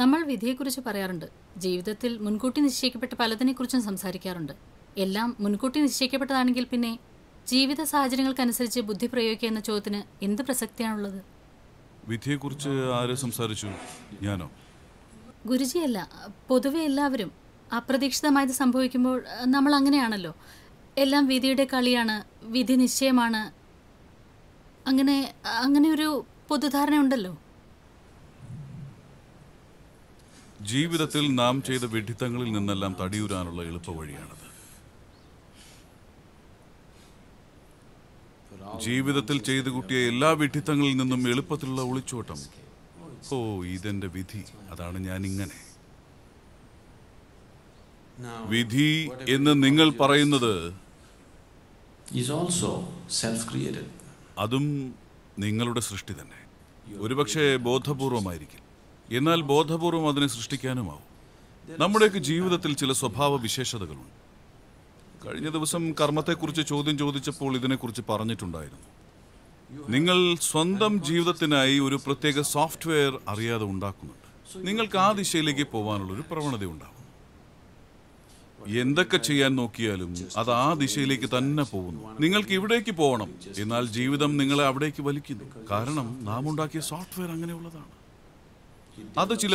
നമ്മൾ വിധിയെക്കുറിച്ച് പറയാറുണ്ട് ജീവിതത്തിൽ മുൻകൂട്ടി നിശ്ചയിക്കപ്പെട്ട പലതിനെക്കുറിച്ചും സംസാരിക്കാറുണ്ട് എല്ലാം മുൻകൂട്ടി നിശ്ചയിക്കപ്പെട്ടതാണെങ്കിൽ പിന്നെ ജീവിത സാഹചര്യങ്ങൾക്കനുസരിച്ച് ബുദ്ധി പ്രയോഗിക്കുക എന്ന ചോദ്യത്തിന് എന്ത് പ്രസക്തിയാണുള്ളത് വിധിയെക്കുറിച്ച് ആര് സംസാരിച്ചു ഞാനോ ഗുരുജിയല്ല പൊതുവെ എല്ലാവരും അപ്രതീക്ഷിതമായത് സംഭവിക്കുമ്പോൾ നമ്മൾ അങ്ങനെയാണല്ലോ എല്ലാം വിധിയുടെ കളിയാണ് വിധി നിശ്ചയമാണ് അങ്ങനെ അങ്ങനെ ഒരു പൊതുധാരണ ഉണ്ടല്ലോ ജീവിതത്തിൽ നാം ചെയ്ത വിഡിത്തങ്ങളിൽ നിന്നെല്ലാം തടിയൂരാനുള്ള എളുപ്പ വഴിയാണത് ജീവിതത്തിൽ ചെയ്തു കൂട്ടിയ എല്ലാ വിഡിത്തങ്ങളിൽ നിന്നും എളുപ്പത്തിലുള്ള ഒളിച്ചോട്ടം ഓ ഇതെന്റെ വിധി അതാണ് ഞാൻ ഇങ്ങനെ വിധി എന്ന് നിങ്ങൾ പറയുന്നത് അതും നിങ്ങളുടെ സൃഷ്ടി തന്നെ ഒരുപക്ഷെ ബോധപൂർവമായിരിക്കും എന്നാൽ ബോധപൂർവം അതിനെ സൃഷ്ടിക്കാനുമാവും നമ്മുടെയൊക്കെ ജീവിതത്തിൽ ചില സ്വഭാവ വിശേഷതകളുണ്ട് കഴിഞ്ഞ ദിവസം കർമ്മത്തെക്കുറിച്ച് ചോദ്യം ചോദിച്ചപ്പോൾ ഇതിനെക്കുറിച്ച് പറഞ്ഞിട്ടുണ്ടായിരുന്നു നിങ്ങൾ സ്വന്തം ജീവിതത്തിനായി ഒരു പ്രത്യേക സോഫ്റ്റ്വെയർ അറിയാതെ ഉണ്ടാക്കുന്നുണ്ട് നിങ്ങൾക്ക് ആ ദിശയിലേക്ക് പോകാനുള്ള ഒരു പ്രവണത ഉണ്ടാകും എന്തൊക്കെ ചെയ്യാൻ നോക്കിയാലും അത് ആ ദിശയിലേക്ക് തന്നെ പോകുന്നു നിങ്ങൾക്ക് ഇവിടേക്ക് പോകണം എന്നാൽ ജീവിതം നിങ്ങളെ അവിടേക്ക് വലിക്കുന്നു കാരണം നാം ഉണ്ടാക്കിയ സോഫ്റ്റ്വെയർ അങ്ങനെയുള്ളതാണ് അത് ചില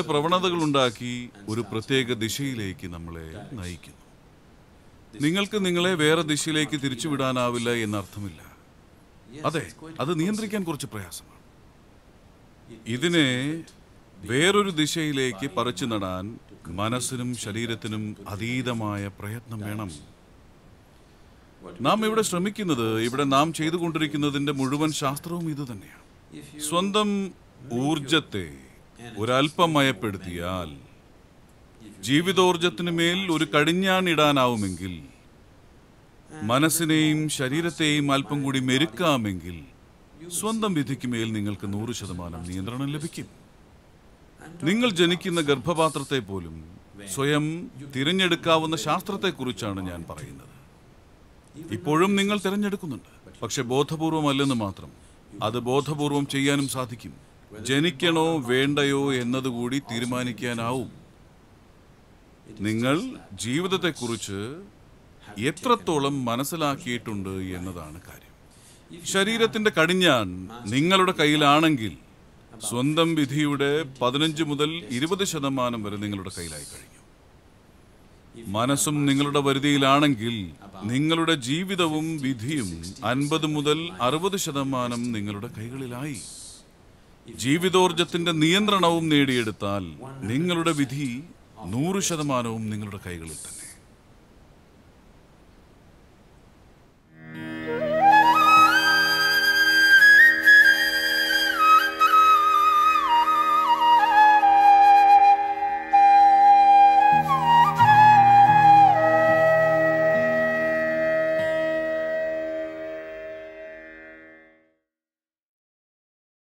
ഉണ്ടാക്കി ഒരു പ്രത്യേക ദിശയിലേക്ക് നമ്മളെ നയിക്കുന്നു നിങ്ങൾക്ക് നിങ്ങളെ വേറെ ദിശയിലേക്ക് തിരിച്ചുവിടാനാവില്ല എന്നർത്ഥമില്ല അതെ അത് നിയന്ത്രിക്കാൻ കുറച്ച് പ്രയാസമാണ് ഇതിനെ വേറൊരു ദിശയിലേക്ക് പറിച്ചു നടാൻ മനസ്സിനും ശരീരത്തിനും അതീതമായ പ്രയത്നം വേണം നാം ഇവിടെ ശ്രമിക്കുന്നത് ഇവിടെ നാം ചെയ്തുകൊണ്ടിരിക്കുന്നതിന്റെ മുഴുവൻ ശാസ്ത്രവും ഇത് തന്നെയാണ് സ്വന്തം ഊർജത്തെ ഒരൽപ്പം മയപ്പെടുത്തിയാൽ ജീവിതോർജത്തിനു മേൽ ഒരു കടിഞ്ഞാണിടാനാവുമെങ്കിൽ മനസ്സിനെയും ശരീരത്തെയും അല്പം കൂടി മെരുക്കാമെങ്കിൽ സ്വന്തം വിധിക്ക് മേൽ നിങ്ങൾക്ക് നൂറ് ശതമാനം നിയന്ത്രണം ലഭിക്കും നിങ്ങൾ ജനിക്കുന്ന ഗർഭപാത്രത്തെ പോലും സ്വയം തിരഞ്ഞെടുക്കാവുന്ന ശാസ്ത്രത്തെക്കുറിച്ചാണ് ഞാൻ പറയുന്നത് ഇപ്പോഴും നിങ്ങൾ തിരഞ്ഞെടുക്കുന്നുണ്ട് പക്ഷെ അല്ലെന്ന് മാത്രം അത് ബോധപൂർവം ചെയ്യാനും സാധിക്കും ജനിക്കണോ വേണ്ടയോ എന്നതുകൂടി തീരുമാനിക്കാനാവും നിങ്ങൾ ജീവിതത്തെക്കുറിച്ച് എത്രത്തോളം മനസ്സിലാക്കിയിട്ടുണ്ട് എന്നതാണ് കാര്യം ശരീരത്തിന്റെ കടിഞ്ഞാൻ നിങ്ങളുടെ കയ്യിലാണെങ്കിൽ സ്വന്തം വിധിയുടെ പതിനഞ്ച് മുതൽ ഇരുപത് ശതമാനം വരെ നിങ്ങളുടെ കയ്യിലായി കഴിഞ്ഞു മനസ്സും നിങ്ങളുടെ വരുതിയിലാണെങ്കിൽ നിങ്ങളുടെ ജീവിതവും വിധിയും അൻപത് മുതൽ അറുപത് ശതമാനം നിങ്ങളുടെ കൈകളിലായി ജീവിതോർജത്തിന്റെ നിയന്ത്രണവും നേടിയെടുത്താൽ നിങ്ങളുടെ വിധി നൂറ് ശതമാനവും നിങ്ങളുടെ കൈകളിൽ തന്നെ